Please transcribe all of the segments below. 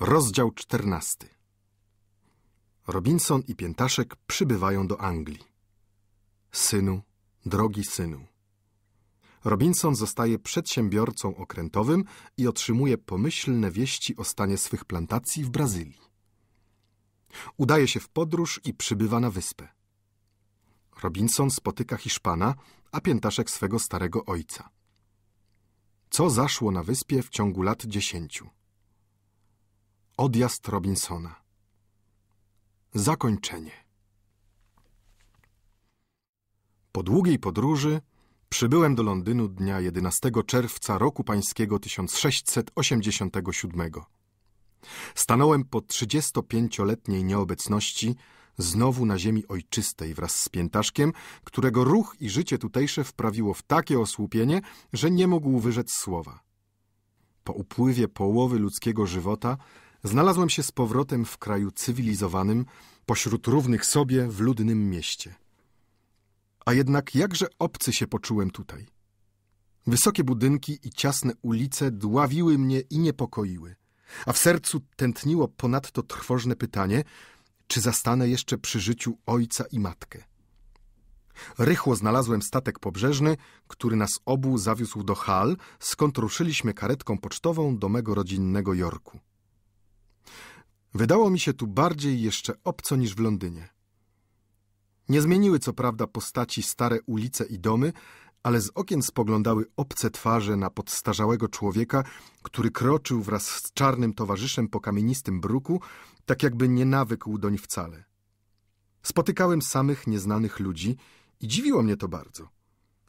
Rozdział 14. Robinson i Piętaszek przybywają do Anglii. Synu, drogi synu. Robinson zostaje przedsiębiorcą okrętowym i otrzymuje pomyślne wieści o stanie swych plantacji w Brazylii. Udaje się w podróż i przybywa na wyspę. Robinson spotyka Hiszpana, a Piętaszek swego starego ojca. Co zaszło na wyspie w ciągu lat dziesięciu? Odjazd Robinsona. Zakończenie. Po długiej podróży przybyłem do Londynu dnia 11 czerwca roku pańskiego 1687. Stanąłem po 35-letniej nieobecności znowu na ziemi ojczystej wraz z piętaszkiem, którego ruch i życie tutejsze wprawiło w takie osłupienie, że nie mógł wyrzec słowa. Po upływie połowy ludzkiego żywota znalazłem się z powrotem w kraju cywilizowanym, pośród równych sobie w ludnym mieście. A jednak jakże obcy się poczułem tutaj. Wysokie budynki i ciasne ulice dławiły mnie i niepokoiły, a w sercu tętniło ponadto trwożne pytanie, czy zastanę jeszcze przy życiu ojca i matkę. Rychło znalazłem statek pobrzeżny, który nas obu zawiózł do Hal, skąd ruszyliśmy karetką pocztową do mego rodzinnego Jorku. Wydało mi się tu bardziej jeszcze obco niż w Londynie. Nie zmieniły co prawda postaci stare ulice i domy, ale z okien spoglądały obce twarze na podstarzałego człowieka, który kroczył wraz z czarnym towarzyszem po kamienistym bruku, tak jakby nie nawykł doń wcale. Spotykałem samych nieznanych ludzi i dziwiło mnie to bardzo.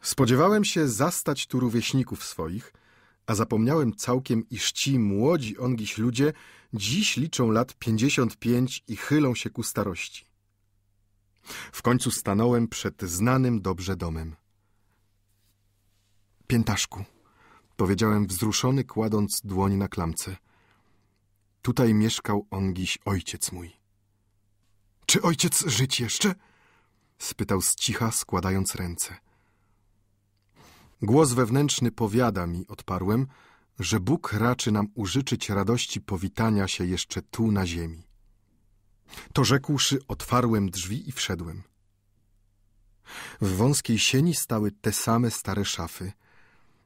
Spodziewałem się zastać tu rówieśników swoich, a zapomniałem całkiem, iż ci młodzi ongiś ludzie dziś liczą lat pięćdziesiąt pięć i chylą się ku starości. W końcu stanąłem przed znanym dobrze domem. Piętaszku, powiedziałem wzruszony, kładąc dłoń na klamce. Tutaj mieszkał on dziś ojciec mój. Czy ojciec żyć jeszcze? spytał z cicha, składając ręce. Głos wewnętrzny powiada mi, odparłem, że Bóg raczy nam użyczyć radości powitania się jeszcze tu na ziemi. To rzekłszy, otwarłem drzwi i wszedłem. W wąskiej sieni stały te same stare szafy.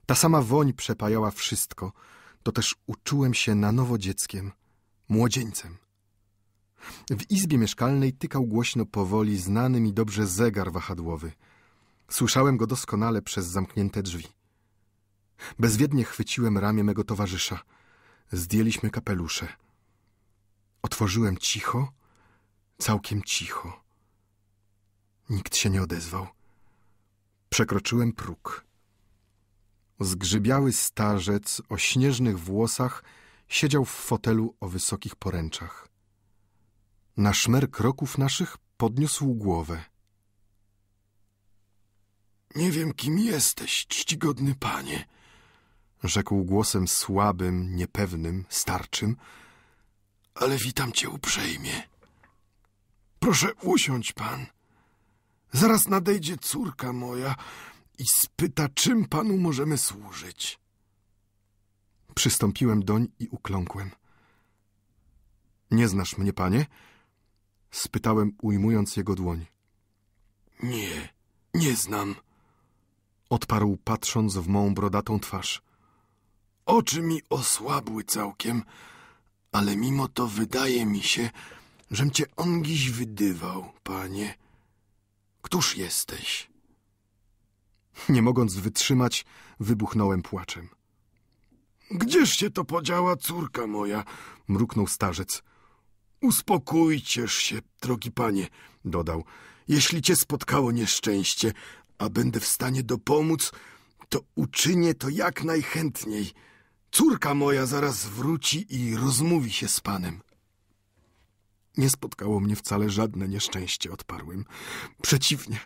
Ta sama woń przepajała wszystko. To też uczułem się na nowo dzieckiem, młodzieńcem. W izbie mieszkalnej tykał głośno powoli znany mi dobrze zegar wahadłowy. Słyszałem go doskonale przez zamknięte drzwi. Bezwiednie chwyciłem ramię mego towarzysza. Zdjęliśmy kapelusze. Otworzyłem cicho, całkiem cicho. Nikt się nie odezwał. Przekroczyłem próg. Zgrzybiały starzec o śnieżnych włosach siedział w fotelu o wysokich poręczach. Na szmer kroków naszych podniósł głowę. Nie wiem, kim jesteś, czcigodny panie – rzekł głosem słabym, niepewnym, starczym, ale witam cię uprzejmie. Proszę usiądź pan. Zaraz nadejdzie córka moja i spyta, czym panu możemy służyć. Przystąpiłem doń i ukląkłem. Nie znasz mnie, panie? Spytałem, ujmując jego dłoń. Nie, nie znam. Odparł, patrząc w mą brodatą twarz. Oczy mi osłabły całkiem, ale mimo to wydaje mi się, żem cię ongiś wydywał, panie. Któż jesteś? Nie mogąc wytrzymać, wybuchnąłem płaczem. Gdzież się to podziała, córka moja? mruknął starzec. Uspokójcież się, drogi panie, dodał. Jeśli cię spotkało nieszczęście, a będę w stanie dopomóc, to uczynię to jak najchętniej. Córka moja zaraz wróci i rozmówi się z panem. Nie spotkało mnie wcale żadne nieszczęście, odparłem. Przeciwnie,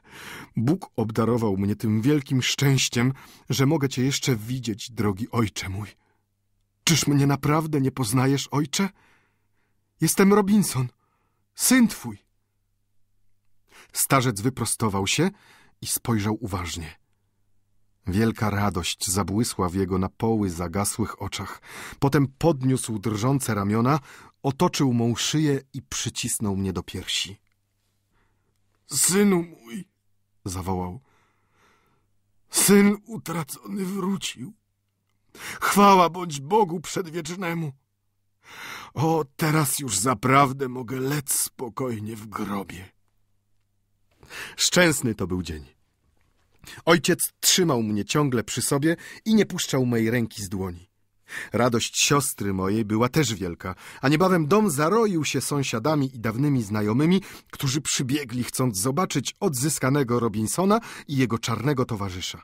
Bóg obdarował mnie tym wielkim szczęściem, że mogę cię jeszcze widzieć, drogi ojcze mój. Czyż mnie naprawdę nie poznajesz, ojcze? Jestem Robinson, syn twój. Starzec wyprostował się i spojrzał uważnie. Wielka radość zabłysła w jego na poły zagasłych oczach. Potem podniósł drżące ramiona, otoczył mą szyję i przycisnął mnie do piersi. Synu mój, zawołał. Syn utracony wrócił. Chwała bądź Bogu przedwiecznemu. O, teraz już zaprawdę mogę lec spokojnie w grobie. Szczęsny to był dzień. Ojciec trzymał mnie ciągle przy sobie i nie puszczał mej ręki z dłoni. Radość siostry mojej była też wielka, a niebawem dom zaroił się sąsiadami i dawnymi znajomymi, którzy przybiegli chcąc zobaczyć odzyskanego Robinsona i jego czarnego towarzysza.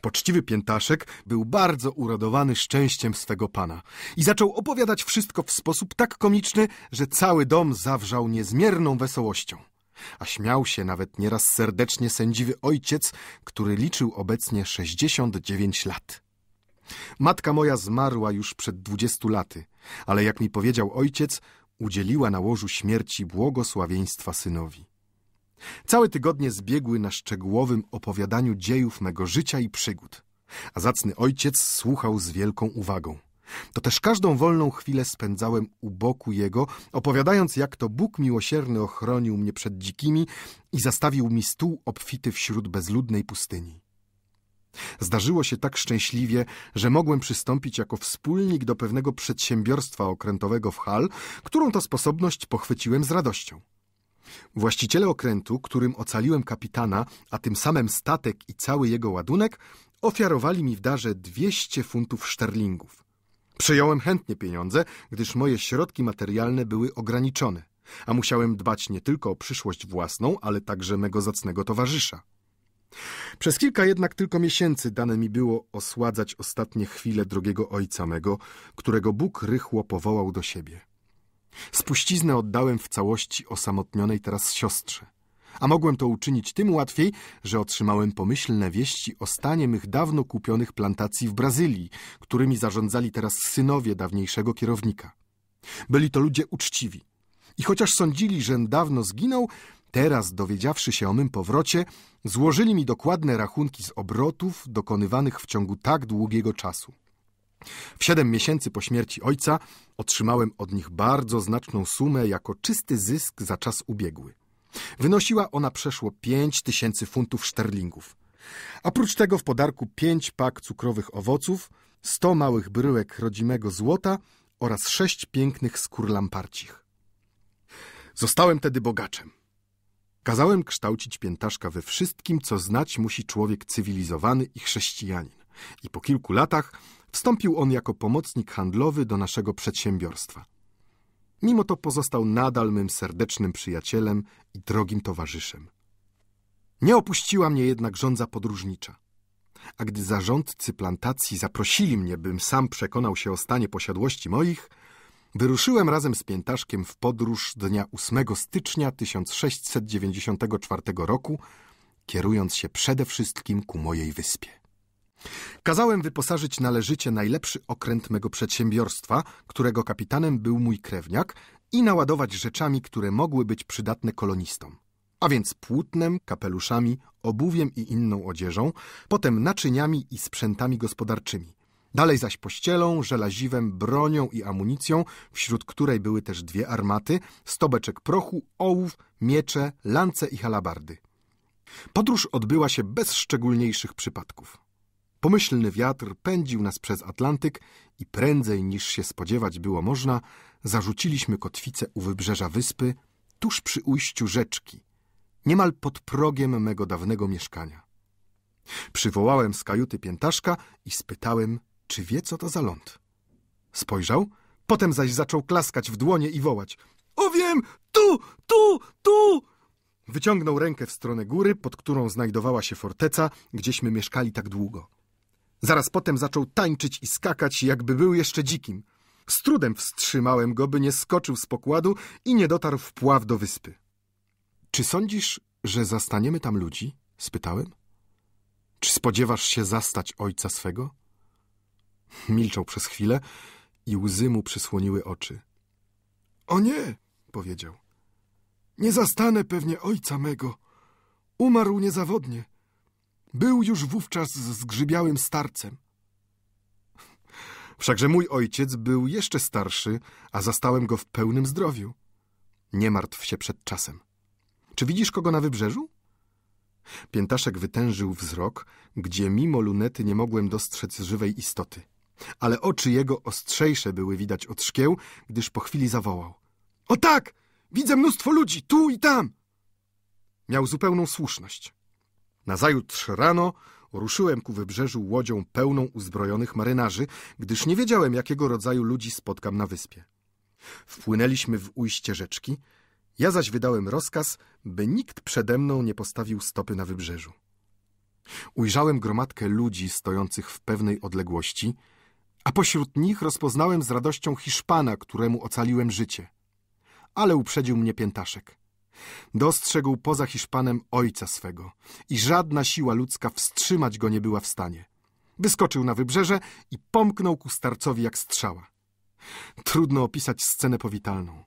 Poczciwy piętaszek był bardzo uradowany szczęściem swego pana i zaczął opowiadać wszystko w sposób tak komiczny, że cały dom zawrzał niezmierną wesołością a śmiał się nawet nieraz serdecznie sędziwy ojciec, który liczył obecnie 69 lat. Matka moja zmarła już przed dwudziestu laty, ale jak mi powiedział ojciec, udzieliła na łożu śmierci błogosławieństwa synowi. Całe tygodnie zbiegły na szczegółowym opowiadaniu dziejów mego życia i przygód, a zacny ojciec słuchał z wielką uwagą to też każdą wolną chwilę spędzałem u boku jego, opowiadając, jak to Bóg miłosierny ochronił mnie przed dzikimi i zastawił mi stół obfity wśród bezludnej pustyni. Zdarzyło się tak szczęśliwie, że mogłem przystąpić jako wspólnik do pewnego przedsiębiorstwa okrętowego w Hal, którą to sposobność pochwyciłem z radością. Właściciele okrętu, którym ocaliłem kapitana, a tym samym statek i cały jego ładunek, ofiarowali mi w darze 200 funtów szterlingów. Przyjąłem chętnie pieniądze, gdyż moje środki materialne były ograniczone, a musiałem dbać nie tylko o przyszłość własną, ale także mego zacnego towarzysza. Przez kilka jednak tylko miesięcy dane mi było osładzać ostatnie chwile drogiego ojca mego, którego Bóg rychło powołał do siebie. Spuściznę oddałem w całości osamotnionej teraz siostrze a mogłem to uczynić tym łatwiej, że otrzymałem pomyślne wieści o stanie mych dawno kupionych plantacji w Brazylii, którymi zarządzali teraz synowie dawniejszego kierownika. Byli to ludzie uczciwi. I chociaż sądzili, że dawno zginął, teraz, dowiedziawszy się o mym powrocie, złożyli mi dokładne rachunki z obrotów dokonywanych w ciągu tak długiego czasu. W siedem miesięcy po śmierci ojca otrzymałem od nich bardzo znaczną sumę jako czysty zysk za czas ubiegły. Wynosiła ona przeszło 5 tysięcy funtów szterlingów. A prócz tego w podarku 5 pak cukrowych owoców, 100 małych bryłek rodzimego złota oraz 6 pięknych skór lamparcich. Zostałem tedy bogaczem. Kazałem kształcić piętaszka we wszystkim, co znać musi człowiek cywilizowany i chrześcijanin. I po kilku latach wstąpił on jako pomocnik handlowy do naszego przedsiębiorstwa. Mimo to pozostał nadal mym serdecznym przyjacielem i drogim towarzyszem. Nie opuściła mnie jednak żądza podróżnicza. A gdy zarządcy plantacji zaprosili mnie, bym sam przekonał się o stanie posiadłości moich, wyruszyłem razem z piętaszkiem w podróż dnia 8 stycznia 1694 roku, kierując się przede wszystkim ku mojej wyspie. Kazałem wyposażyć należycie najlepszy okręt mego przedsiębiorstwa, którego kapitanem był mój krewniak, i naładować rzeczami, które mogły być przydatne kolonistom. A więc płótnem, kapeluszami, obuwiem i inną odzieżą, potem naczyniami i sprzętami gospodarczymi. Dalej zaś pościelą, żelaziwem, bronią i amunicją, wśród której były też dwie armaty, stobeczek prochu, ołów, miecze, lance i halabardy. Podróż odbyła się bez szczególniejszych przypadków. Pomyślny wiatr pędził nas przez Atlantyk i prędzej niż się spodziewać było można, zarzuciliśmy kotwicę u wybrzeża wyspy, tuż przy ujściu rzeczki, niemal pod progiem mego dawnego mieszkania. Przywołałem z kajuty piętaszka i spytałem, czy wie, co to za ląd. Spojrzał, potem zaś zaczął klaskać w dłonie i wołać. O wiem, tu, tu, tu! Wyciągnął rękę w stronę góry, pod którą znajdowała się forteca, gdzieśmy mieszkali tak długo. Zaraz potem zaczął tańczyć i skakać, jakby był jeszcze dzikim. Z trudem wstrzymałem go, by nie skoczył z pokładu i nie dotarł w pław do wyspy. Czy sądzisz, że zastaniemy tam ludzi? spytałem. Czy spodziewasz się zastać ojca swego? Milczał przez chwilę i łzy mu przysłoniły oczy. O nie, powiedział. Nie zastanę pewnie ojca mego. Umarł niezawodnie. Był już wówczas zgrzybiałym starcem. Wszakże mój ojciec był jeszcze starszy, a zastałem go w pełnym zdrowiu. Nie martw się przed czasem. Czy widzisz kogo na wybrzeżu? Piętaszek wytężył wzrok, gdzie mimo lunety nie mogłem dostrzec żywej istoty. Ale oczy jego ostrzejsze były widać od szkieł, gdyż po chwili zawołał. O tak! Widzę mnóstwo ludzi, tu i tam! Miał zupełną słuszność. Nazajutrz rano ruszyłem ku wybrzeżu łodzią pełną uzbrojonych marynarzy, gdyż nie wiedziałem, jakiego rodzaju ludzi spotkam na wyspie. Wpłynęliśmy w ujście rzeczki, ja zaś wydałem rozkaz, by nikt przede mną nie postawił stopy na wybrzeżu. Ujrzałem gromadkę ludzi stojących w pewnej odległości, a pośród nich rozpoznałem z radością Hiszpana, któremu ocaliłem życie. Ale uprzedził mnie piętaszek. Dostrzegł poza Hiszpanem ojca swego i żadna siła ludzka wstrzymać go nie była w stanie. Wyskoczył na wybrzeże i pomknął ku starcowi jak strzała. Trudno opisać scenę powitalną.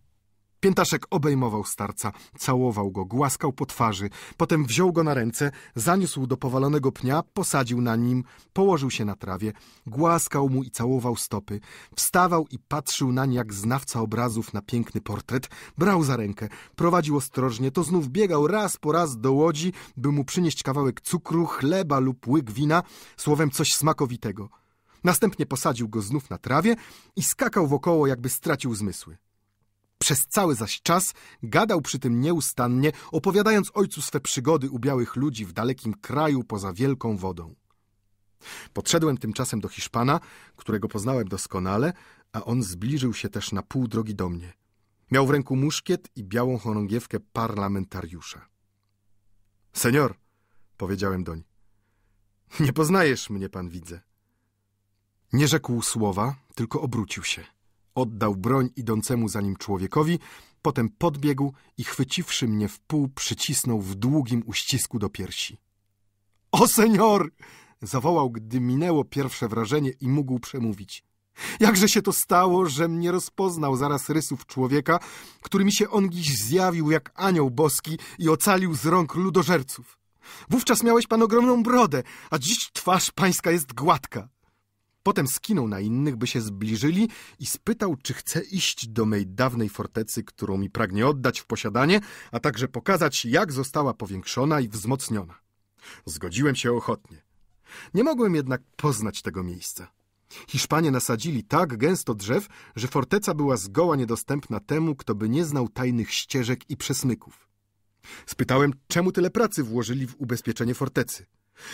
Piętaszek obejmował starca, całował go, głaskał po twarzy, potem wziął go na ręce, zaniósł do powalonego pnia, posadził na nim, położył się na trawie, głaskał mu i całował stopy, wstawał i patrzył nań jak znawca obrazów na piękny portret, brał za rękę, prowadził ostrożnie, to znów biegał raz po raz do łodzi, by mu przynieść kawałek cukru, chleba lub łyk wina, słowem coś smakowitego. Następnie posadził go znów na trawie i skakał wokoło, jakby stracił zmysły. Przez cały zaś czas gadał przy tym nieustannie, opowiadając ojcu swe przygody u białych ludzi w dalekim kraju poza wielką wodą. Podszedłem tymczasem do Hiszpana, którego poznałem doskonale, a on zbliżył się też na pół drogi do mnie. Miał w ręku muszkiet i białą chorągiewkę parlamentariusza. Senior, powiedziałem doń, nie poznajesz mnie, pan widzę. Nie rzekł słowa, tylko obrócił się oddał broń idącemu za nim człowiekowi, potem podbiegł i chwyciwszy mnie w pół, przycisnął w długim uścisku do piersi. O senior! zawołał, gdy minęło pierwsze wrażenie i mógł przemówić. Jakże się to stało, że mnie rozpoznał zaraz rysów człowieka, który mi się on dziś zjawił jak anioł boski i ocalił z rąk ludożerców. Wówczas miałeś pan ogromną brodę, a dziś twarz pańska jest gładka. Potem skinął na innych, by się zbliżyli i spytał, czy chce iść do mej dawnej fortecy, którą mi pragnie oddać w posiadanie, a także pokazać, jak została powiększona i wzmocniona. Zgodziłem się ochotnie. Nie mogłem jednak poznać tego miejsca. Hiszpanie nasadzili tak gęsto drzew, że forteca była zgoła niedostępna temu, kto by nie znał tajnych ścieżek i przesmyków. Spytałem, czemu tyle pracy włożyli w ubezpieczenie fortecy.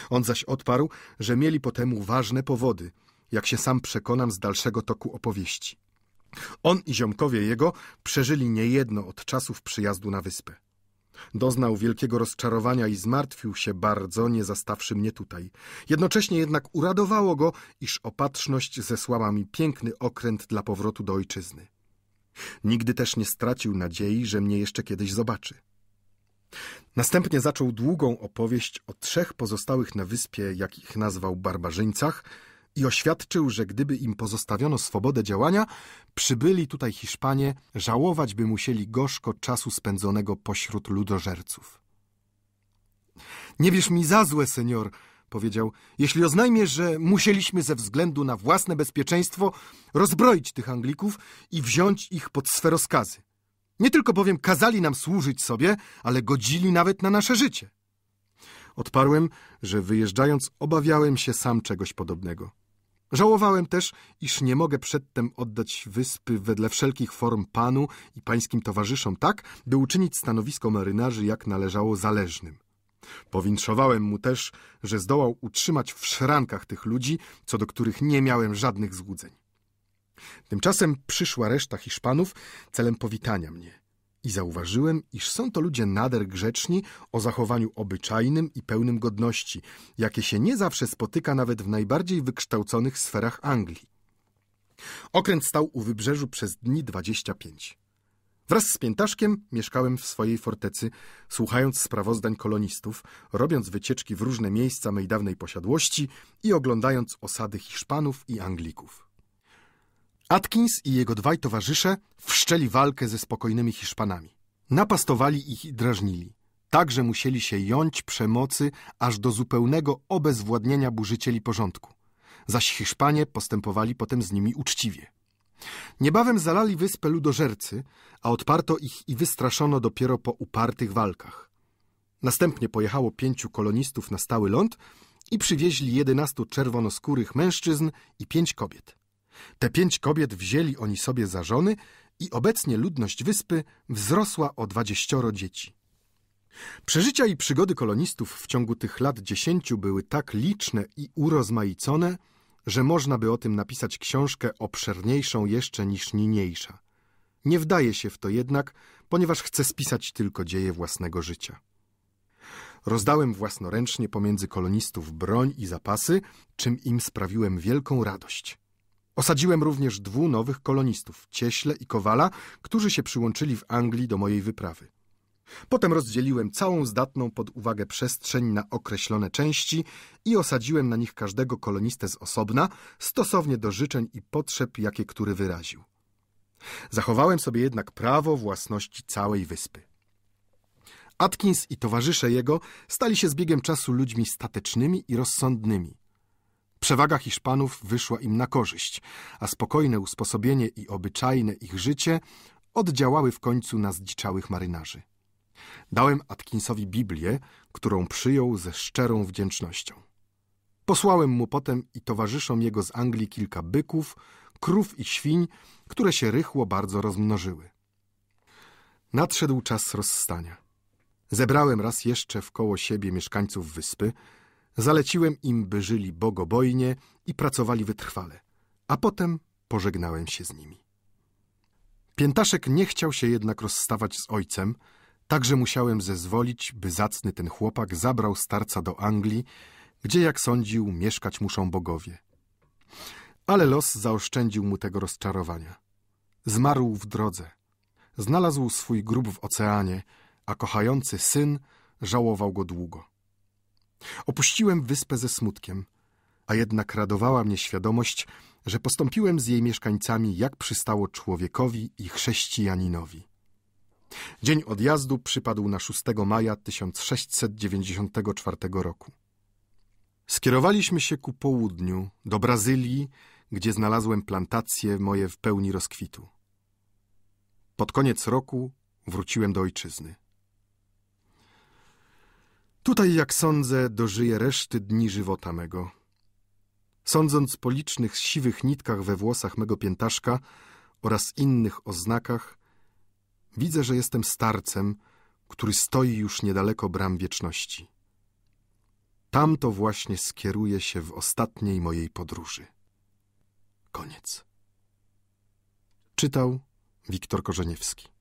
On zaś odparł, że mieli po temu ważne powody – jak się sam przekonam z dalszego toku opowieści. On i ziomkowie jego przeżyli niejedno od czasów przyjazdu na wyspę. Doznał wielkiego rozczarowania i zmartwił się bardzo, nie zastawszy mnie tutaj. Jednocześnie jednak uradowało go, iż opatrzność zesłała mi piękny okręt dla powrotu do ojczyzny. Nigdy też nie stracił nadziei, że mnie jeszcze kiedyś zobaczy. Następnie zaczął długą opowieść o trzech pozostałych na wyspie, jakich nazwał barbarzyńcach – i oświadczył, że gdyby im pozostawiono swobodę działania, przybyli tutaj Hiszpanie żałować by musieli gorzko czasu spędzonego pośród ludożerców. Nie bierz mi za złe, senior, powiedział, jeśli oznajmię, że musieliśmy ze względu na własne bezpieczeństwo rozbroić tych Anglików i wziąć ich pod swe rozkazy. Nie tylko bowiem kazali nam służyć sobie, ale godzili nawet na nasze życie. Odparłem, że wyjeżdżając obawiałem się sam czegoś podobnego. Żałowałem też, iż nie mogę przedtem oddać wyspy wedle wszelkich form panu i pańskim towarzyszom tak, by uczynić stanowisko marynarzy jak należało zależnym. Powintrzowałem mu też, że zdołał utrzymać w szrankach tych ludzi, co do których nie miałem żadnych złudzeń. Tymczasem przyszła reszta Hiszpanów celem powitania mnie i zauważyłem, iż są to ludzie nader grzeczni o zachowaniu obyczajnym i pełnym godności, jakie się nie zawsze spotyka nawet w najbardziej wykształconych sferach Anglii. Okręt stał u wybrzeżu przez dni 25. Wraz z piętaszkiem mieszkałem w swojej fortecy, słuchając sprawozdań kolonistów, robiąc wycieczki w różne miejsca mej dawnej posiadłości i oglądając osady Hiszpanów i Anglików. Atkins i jego dwaj towarzysze wszczęli walkę ze spokojnymi Hiszpanami. Napastowali ich i drażnili. Także musieli się jąć przemocy aż do zupełnego obezwładnienia burzycieli porządku. Zaś Hiszpanie postępowali potem z nimi uczciwie. Niebawem zalali wyspę ludożercy, a odparto ich i wystraszono dopiero po upartych walkach. Następnie pojechało pięciu kolonistów na stały ląd i przywieźli jedenastu czerwonoskórych mężczyzn i pięć kobiet. Te pięć kobiet wzięli oni sobie za żony i obecnie ludność wyspy wzrosła o dwadzieścioro dzieci. Przeżycia i przygody kolonistów w ciągu tych lat dziesięciu były tak liczne i urozmaicone, że można by o tym napisać książkę obszerniejszą jeszcze niż niniejsza. Nie wdaje się w to jednak, ponieważ chcę spisać tylko dzieje własnego życia. Rozdałem własnoręcznie pomiędzy kolonistów broń i zapasy, czym im sprawiłem wielką radość. Osadziłem również dwu nowych kolonistów, Cieśle i Kowala, którzy się przyłączyli w Anglii do mojej wyprawy. Potem rozdzieliłem całą zdatną pod uwagę przestrzeń na określone części i osadziłem na nich każdego kolonistę z osobna, stosownie do życzeń i potrzeb, jakie który wyraził. Zachowałem sobie jednak prawo własności całej wyspy. Atkins i towarzysze jego stali się z biegiem czasu ludźmi statecznymi i rozsądnymi. Przewaga Hiszpanów wyszła im na korzyść, a spokojne usposobienie i obyczajne ich życie oddziałały w końcu na zdziczałych marynarzy. Dałem Atkinsowi Biblię, którą przyjął ze szczerą wdzięcznością. Posłałem mu potem i towarzyszom jego z Anglii kilka byków, krów i świń, które się rychło bardzo rozmnożyły. Nadszedł czas rozstania. Zebrałem raz jeszcze wkoło siebie mieszkańców wyspy – Zaleciłem im, by żyli bogobojnie i pracowali wytrwale, a potem pożegnałem się z nimi. Piętaszek nie chciał się jednak rozstawać z ojcem, także musiałem zezwolić, by zacny ten chłopak zabrał starca do Anglii, gdzie, jak sądził, mieszkać muszą bogowie. Ale los zaoszczędził mu tego rozczarowania. Zmarł w drodze. Znalazł swój grób w oceanie, a kochający syn żałował go długo. Opuściłem wyspę ze smutkiem, a jednak radowała mnie świadomość, że postąpiłem z jej mieszkańcami jak przystało człowiekowi i chrześcijaninowi. Dzień odjazdu przypadł na 6 maja 1694 roku. Skierowaliśmy się ku południu, do Brazylii, gdzie znalazłem plantacje moje w pełni rozkwitu. Pod koniec roku wróciłem do ojczyzny. Tutaj, jak sądzę, dożyję reszty dni żywota mego. Sądząc po licznych siwych nitkach we włosach mego piętaszka oraz innych oznakach, widzę, że jestem starcem, który stoi już niedaleko bram wieczności. Tam to właśnie skieruję się w ostatniej mojej podróży. Koniec. Czytał Wiktor Korzeniewski.